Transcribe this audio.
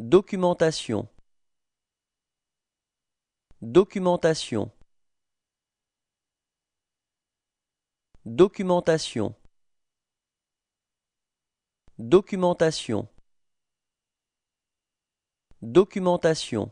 Documentation Documentation Documentation Documentation Documentation